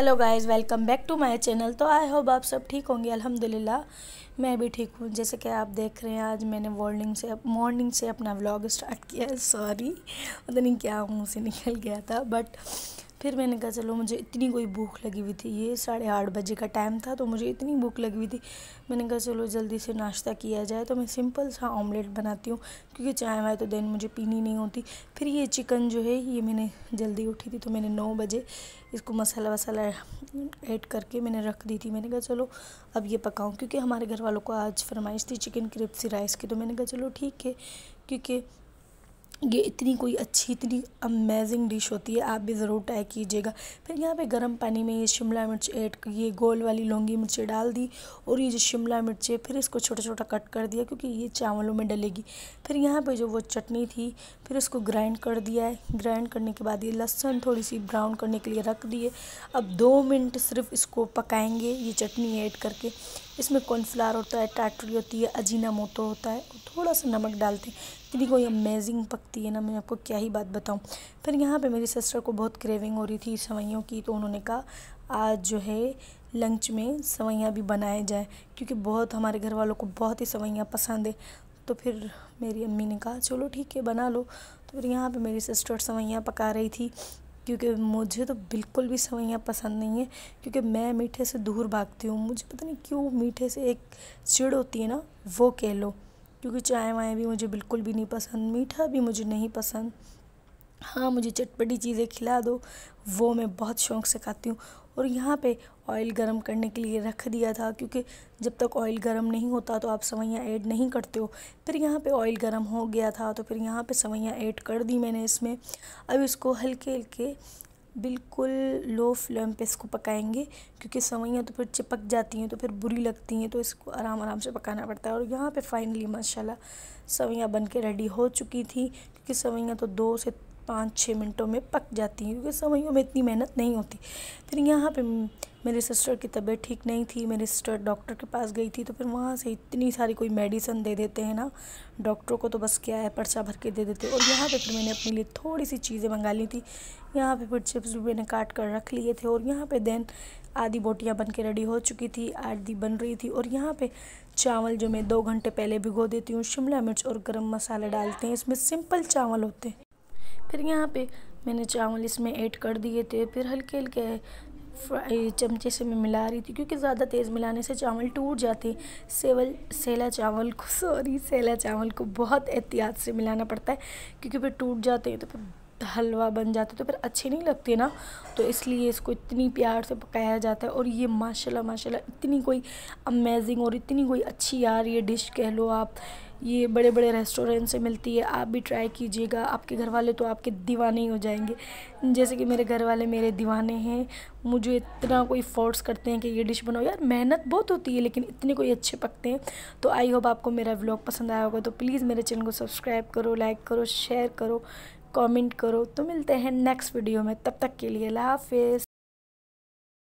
hello guys welcome back to my channel तो I hope आप सब ठीक होंगे अल्हम्दुलिल्लाह मैं भी ठीक हूँ जैसे कि आप देख रहे हैं आज मैंने मॉर्निंग से मॉर्निंग से अपना व्लॉग स्टार्ट किया है सॉरी पता नहीं क्या मुँह से निकल गया था बट फिर मैंने कहा चलो मुझे इतनी कोई भूख लगी हुई थी ये साढ़े आठ बजे का टाइम था तो मुझे इतनी भूख लगी हुई थी मैंने कहा चलो जल्दी से नाश्ता किया जाए तो मैं सिंपल सा ऑमलेट बनाती हूँ क्योंकि चाय वाय तो देन मुझे पीनी नहीं होती फिर ये चिकन जो है ये मैंने जल्दी उठी थी तो मैंने नौ बजे इसको मसाला वसाला ऐड करके मैंने रख दी थी मैंने कहा चलो अब ये पकाऊँ क्योंकि हमारे घर वालों को आज फरमाइश थी चिकन क्रिप्सी राइस की तो मैंने कहा चलो ठीक है क्योंकि ये इतनी कोई अच्छी इतनी अमेजिंग डिश होती है आप भी ज़रूर ट्राई कीजिएगा फिर यहाँ पे गर्म पानी में ये शिमला मिर्च ऐड ये गोल वाली लौंगी मिर्ची डाल दी और ये जो शिमला मिर्च है फिर इसको छोटा छोटा कट कर दिया क्योंकि ये चावलों में डलेगी फिर यहाँ पे जो वो चटनी थी फिर इसको ग्राइंड कर दिया है ग्राइंड करने के बाद ये लहसुन थोड़ी सी ब्राउन करने के लिए रख दिए अब दो मिनट सिर्फ इसको पकाएँगे ये चटनी ऐड करके इसमें कॉर्नफ्लावर होता है टाटरी होती है अजीना मोटो होता है थोड़ा सा नमक डालते हैं इतनी कोई अमेजिंग पकती है ना मैं आपको क्या ही बात बताऊं फिर यहाँ पे मेरी सिस्टर को बहुत क्रेविंग हो रही थी सवैयों की तो उन्होंने कहा आज जो है लंच में सवैयाँ भी बनाए जाए क्योंकि बहुत हमारे घर वालों को बहुत ही सवैयाँ पसंद है तो फिर मेरी अम्मी ने कहा चलो ठीक है बना लो तो फिर यहाँ पे मेरी सिस्टर सवैयाँ पका रही थी क्योंकि मुझे तो बिल्कुल भी सेवैयाँ पसंद नहीं है क्योंकि मैं मीठे से दूर भागती हूँ मुझे पता नहीं क्यों मीठे से एक चिड़ होती है ना वो कह लो क्योंकि चाय वाय भी मुझे बिल्कुल भी नहीं पसंद मीठा भी मुझे नहीं पसंद हाँ मुझे चटपटी चीज़ें खिला दो वो मैं बहुत शौक़ से खाती हूँ और यहाँ पे ऑयल गर्म करने के लिए रख दिया था क्योंकि जब तक ऑयल गर्म नहीं होता तो आप सवैयाँ ऐड नहीं करते हो फिर यहाँ पे ऑयल गर्म हो गया था तो फिर यहाँ पे सवैयाँ ऐड कर दी मैंने इसमें अब इसको हल्के हल्के बिल्कुल लो फ्लेम पे इसको पकाएंगे क्योंकि सवैयाँ तो फिर चिपक जाती हैं तो फिर बुरी लगती हैं तो इसको आराम आराम से पकाना पड़ता है और यहाँ पर फाइनली माशाला सवैयाँ बन के रेडी हो चुकी थी क्योंकि सवैयाँ तो दो से पाँच छः मिनटों में पक जाती हैं क्योंकि सवैयों में इतनी मेहनत नहीं होती फिर यहाँ पे मेरे सिस्टर की तबीयत ठीक नहीं थी मेरी सिस्टर डॉक्टर के पास गई थी तो फिर वहाँ से इतनी सारी कोई मेडिसन दे देते हैं ना डॉक्टर को तो बस क्या है पर्चा भर के दे देते हैं और यहाँ पे फिर मैंने अपने लिए थोड़ी सी चीज़ें मंगा ली थी यहाँ पे फिर चिप्स भी मैंने काट कर रख लिए थे और यहाँ पे देन आधी बोटियाँ बन के रेडी हो चुकी थी आधी बन रही थी और यहाँ पे चावल जो मैं दो घंटे पहले भिगो देती हूँ शिमला मिर्च और गर्म मसाला डालते हैं इसमें सिंपल चावल होते हैं फिर यहाँ पे मैंने चावल इसमें ऐड कर दिए थे फिर हल्के हल्के चमचे से मैं मिला रही थी क्योंकि ज़्यादा तेज़ मिलाने से चावल टूट जाते सेवल सेला चावल को सॉरी सेला चावल को बहुत एहतियात से मिलाना पड़ता है क्योंकि फिर टूट जाते हैं तो फिर हलवा बन जाता है तो फिर अच्छे नहीं लगते ना तो इसलिए इसको इतनी प्यार से पकाया जाता है और ये माशाल्लाह माशाल्लाह इतनी कोई अमेजिंग और इतनी कोई अच्छी यार ये डिश कह लो आप ये बड़े बड़े रेस्टोरेंट से मिलती है आप भी ट्राई कीजिएगा आपके घर वाले तो आपके दीवाने ही हो जाएंगे जैसे कि मेरे घर वाले मेरे दीवाने हैं मुझे इतना कोई फोर्स करते हैं कि ये डिश बनाओ यार मेहनत बहुत होती है लेकिन इतने कोई अच्छे पकते हैं तो आई होप आपको मेरा व्लॉग पसंद आया होगा तो प्लीज़ मेरे चैनल को सब्सक्राइब करो लाइक करो शेयर करो कमेंट करो तो मिलते हैं नेक्स्ट वीडियो में तब तक के लिए हाफिज़